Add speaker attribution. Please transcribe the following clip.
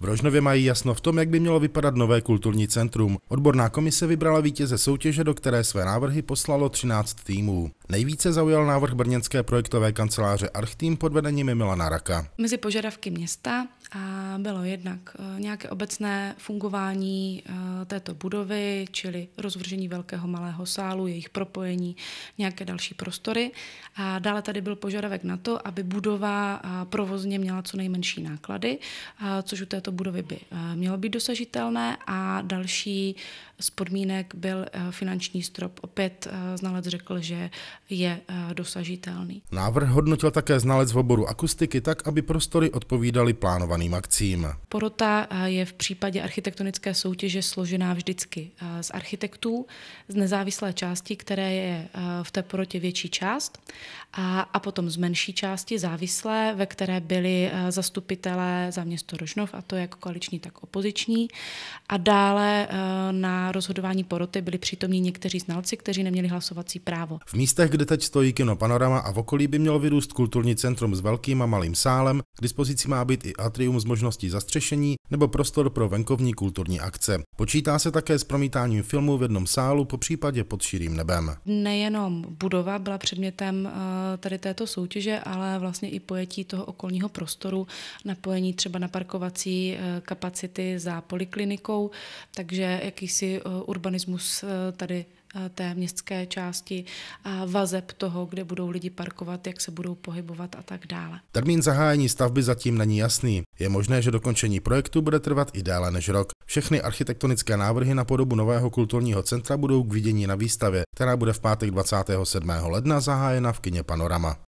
Speaker 1: V Rožnově mají jasno v tom, jak by mělo vypadat nové kulturní centrum. Odborná komise vybrala vítěze soutěže, do které své návrhy poslalo 13 týmů. Nejvíce zaujal návrh brněnské projektové kanceláře Archtým pod vedením Milana Raka.
Speaker 2: Mezi požadavky města a bylo jednak eh, nějaké obecné fungování eh, této budovy, čili rozvržení velkého malého sálu, jejich propojení, nějaké další prostory. A dále tady byl požadavek na to, aby budova provozně měla co nejmenší náklady, což u této budovy by mělo být dosažitelné. A další z podmínek byl finanční strop. Opět znalec řekl, že je dosažitelný.
Speaker 1: Návrh hodnotil také znalec v oboru akustiky tak, aby prostory odpovídaly plánovaným akcím.
Speaker 2: Porota je v případě architektonické soutěže složená složená vždycky eh, z architektů, z nezávislé části, které je eh, v té porotě větší část, a, a potom z menší části závislé, ve které byli eh, zastupitelé za město Rožnov, a to jak koaliční, tak opoziční. A dále na rozhodování poroty byli přítomní někteří znalci, kteří neměli hlasovací právo.
Speaker 1: V místech, kde teď stojí kino Panorama a v okolí by mělo vyrůst kulturní centrum s velkým a malým sálem, k dispozici má být i atrium s možností zastřešení nebo prostor pro venkovní kulturní akce. Počítá Počítá se také s promítáním filmů v jednom sálu, po případě pod širým nebem.
Speaker 2: Nejenom budova byla předmětem eh, tady této soutěže, ale vlastně i pojetí toho okolního prostoru, napojení třeba na parkovací eh, kapacity za poliklinikou, takže jakýsi eh, urbanismus tady Eh, té městské části a vazeb toho, kde budou lidi parkovat, jak se budou pohybovat a tak dále.
Speaker 1: Termín zahájení stavby zatím není jasný. Je možné, že dokončení projektu bude trvat i déle než rok. Všechny architektonické návrhy na podobu nového kulturního centra budou k vidění na výstavě, která bude v pátek 27. ledna zahájena v kině Panorama.